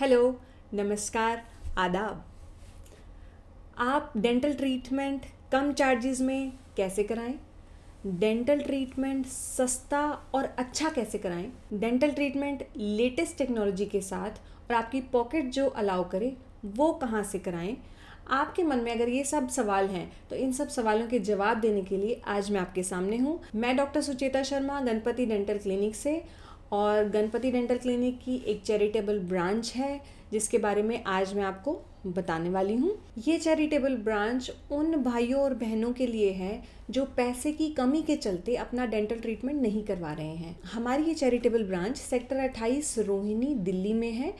hello नमस्कार आदाब आप डेंटल ट्रीटमेंट कम चार्जेस में कैसे कराएं डेंटल ट्रीटमेंट सस्ता और अच्छा कैसे कराएं डेंटल ट्रीटमेंट लेटेस्ट टेक्नोलॉजी के साथ और आपकी पॉकेट जो अलाउ करे वो कहाँ से कराएं आपके मन में अगर ये सब सवाल हैं तो इन सब सवालों के जवाब देने के लिए आज मैं आपके सामने हूँ मैं doctor Sucheta Sharma Ganpati dental clinic से और गणपति डेंटल क्लिनिक की एक चैरिटेबल ब्रांच है जिसके बारे में आज मैं आपको बताने वाली हूँ ये चैरिटेबल ब्रांच उन भाइयों और बहनों के लिए है जो पैसे की कमी के चलते अपना डेंटल ट्रीटमेंट नहीं करवा रहे हैं हमारी ये charitable branch sector 28 Rohini Delhi में है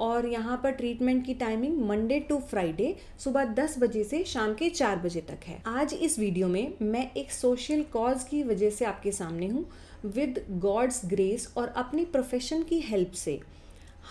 और यहाँ पर ट्रीटमेंट की टाइमिंग मंडे टू फ्राइडे सुबह दस बजे से शाम के चार बजे तक है आज इस वीडियो में मैं एक सोशल कॉज की वजह से आपके सामने हूँ विद गॉड्स ग्रेस और अपनी प्रोफेशन की हेल्प से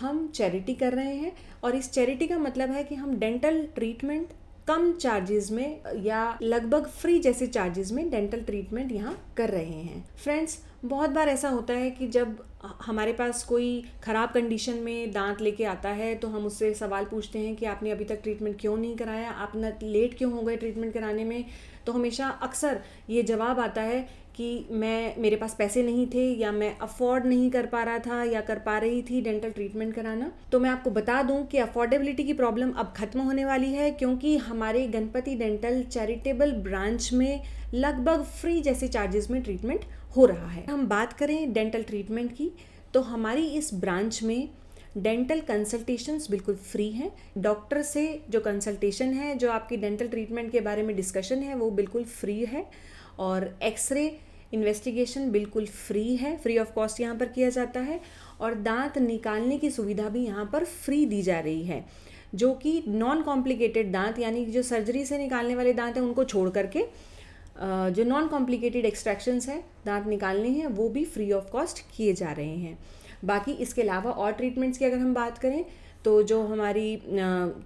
हम चैरिटी कर रहे हैं और इस चैरिटी का मतलब है कि हम डेंटल ट्रीटमेंट कम चार्जेस में या लगभग फ्री जैसे चार्जेस में डेंटल ट्रीटमेंट यहाँ कर रहे हैं फ्रेंड्स बहुत बार ऐसा होता है कि जब हमारे पास कोई ख़राब कंडीशन में दांत लेके आता है तो हम उससे सवाल पूछते हैं कि आपने अभी तक ट्रीटमेंट क्यों नहीं कराया आप न लेट क्यों हो गए ट्रीटमेंट कराने में तो हमेशा अक्सर ये जवाब आता है कि मैं मेरे पास पैसे नहीं थे या मैं अफोर्ड नहीं कर पा रहा था या कर पा रही थी डेंटल ट्रीटमेंट कराना तो मैं आपको बता दूं कि अफोर्डेबिलिटी की प्रॉब्लम अब ख़त्म होने वाली है क्योंकि हमारे गणपति डेंटल चैरिटेबल ब्रांच में लगभग फ्री जैसे चार्जेस में ट्रीटमेंट हो रहा है हम बात करें डेंटल ट्रीटमेंट की तो हमारी इस ब्रांच में डेंटल कंसल्टेशंस बिल्कुल फ्री हैं डॉक्टर से जो कंसल्टेशन है जो आपकी डेंटल ट्रीटमेंट के बारे में डिस्कशन है वो बिल्कुल फ्री है और एक्सरे इन्वेस्टिगेशन बिल्कुल फ्री है फ्री ऑफ कॉस्ट यहाँ पर किया जाता है और दांत निकालने की सुविधा भी यहाँ पर फ्री दी जा रही है जो कि नॉन कॉम्प्लिकेटेड दांत यानी जो सर्जरी से निकालने वाले दांत हैं उनको छोड़ करके जो नॉन कॉम्प्लिकेटेड एक्सट्रैक्शंस हैं दांत निकालने हैं वो भी फ्री ऑफ कॉस्ट किए जा रहे हैं बाकी इसके अलावा और ट्रीटमेंट्स की अगर हम बात करें तो जो हमारी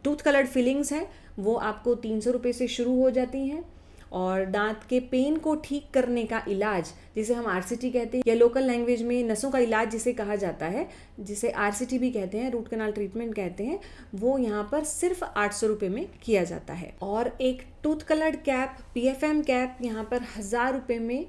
टूथ कलर्ड फिलिंग्स हैं वो आपको तीन सौ रुपये से शुरू हो जाती हैं और दांत के पेन को ठीक करने का इलाज जिसे हम आर कहते हैं या लोकल लैंग्वेज में नसों का इलाज जिसे कहा जाता है जिसे आर भी कहते हैं रूट कनाल ट्रीटमेंट कहते हैं वो यहाँ पर सिर्फ आठ सौ में किया जाता है और एक tooth coloured cap P cap यहाँ पर हज़ार रुपये में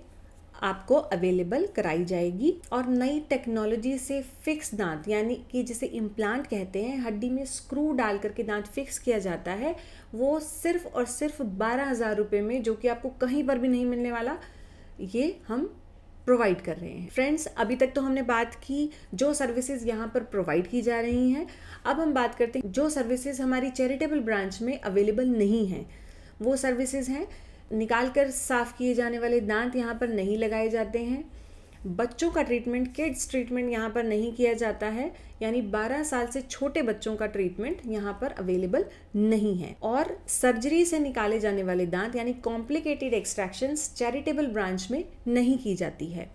आपको अवेलेबल कराई जाएगी और नई टेक्नोलॉजी से फिक्स दांत यानी कि जिसे इम्प्लांट कहते हैं हड्डी में स्क्रू डाल करके दांत फिक्स किया जाता है वो सिर्फ और सिर्फ बारह हज़ार रुपये में जो कि आपको कहीं पर भी नहीं मिलने वाला ये हम प्रोवाइड कर रहे हैं फ्रेंड्स अभी तक तो हमने बात की जो सर्विसेज यहाँ पर प्रोवाइड की जा रही हैं अब हम बात करते हैं जो सर्विसेज हमारी चैरिटेबल ब्रांच में अवेलेबल नहीं हैं वो सर्विसेज हैं निकाल कर साफ़ किए जाने वाले दांत यहाँ पर नहीं लगाए जाते हैं बच्चों का ट्रीटमेंट किड्स ट्रीटमेंट यहाँ पर नहीं किया जाता है यानी 12 साल से छोटे बच्चों का ट्रीटमेंट यहाँ पर अवेलेबल नहीं है और सर्जरी से निकाले जाने वाले दांत यानी कॉम्प्लिकेटेड एक्सट्रैक्शन चैरिटेबल ब्रांच में नहीं की जाती है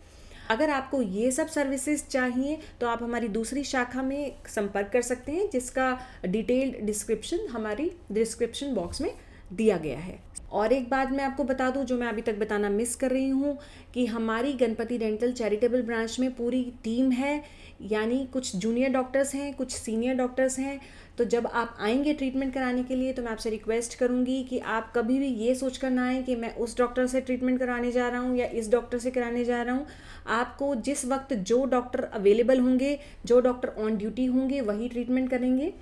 अगर आपको ये सब सर्विसेज चाहिए तो आप हमारी दूसरी शाखा में संपर्क कर सकते हैं जिसका डिटेल्ड डिस्क्रिप्शन हमारी डिस्क्रिप्शन बॉक्स में दिया गया है और एक बात मैं आपको बता दूं जो मैं अभी तक बताना मिस कर रही हूं कि हमारी गणपति डेंटल चैरिटेबल ब्रांच में पूरी टीम है यानी कुछ जूनियर डॉक्टर्स हैं कुछ सीनियर डॉक्टर्स हैं तो जब आप आएंगे ट्रीटमेंट कराने के लिए तो मैं आपसे रिक्वेस्ट करूंगी कि आप कभी भी ये सोच कर ना आएँ कि मैं उस डॉक्टर से ट्रीटमेंट कराने जा रहा हूँ या इस डॉक्टर से कराने जा रहा हूँ आपको जिस वक्त जो डॉक्टर अवेलेबल होंगे जो डॉक्टर ऑन ड्यूटी होंगे वही ट्रीटमेंट करेंगे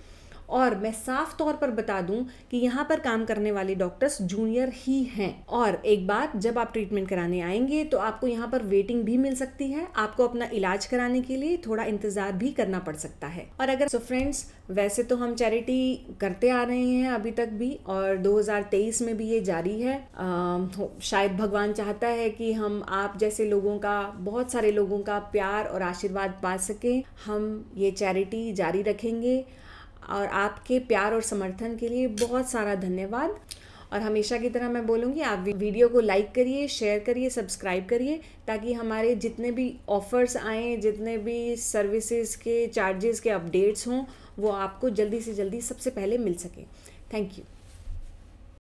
और मैं साफ तौर पर बता दूं कि यहाँ पर काम करने वाले डॉक्टर्स जूनियर ही हैं और एक बात जब आप ट्रीटमेंट कराने आएंगे तो आपको यहाँ पर वेटिंग भी मिल सकती है आपको अपना इलाज कराने के लिए थोड़ा इंतजार भी करना पड़ सकता है और अगर सो so फ्रेंड्स वैसे तो हम चैरिटी करते आ रहे हैं अभी तक भी और 2023 में भी ये जारी है आ, शायद भगवान चाहता है कि हम आप जैसे लोगों का बहुत सारे लोगों का प्यार और आशीर्वाद पा सकें हम ये चैरिटी जारी रखेंगे और आपके प्यार और समर्थन के लिए बहुत सारा धन्यवाद और हमेशा की तरह मैं बोलूँगी आप वीडियो को लाइक करिए शेयर करिए सब्सक्राइब करिए ताकि हमारे जितने भी ऑफ़र्स आएँ जितने भी सर्विसेज के चार्जेस के अपडेट्स हों वो आपको जल्दी से जल्दी सबसे पहले मिल सके थैंक यू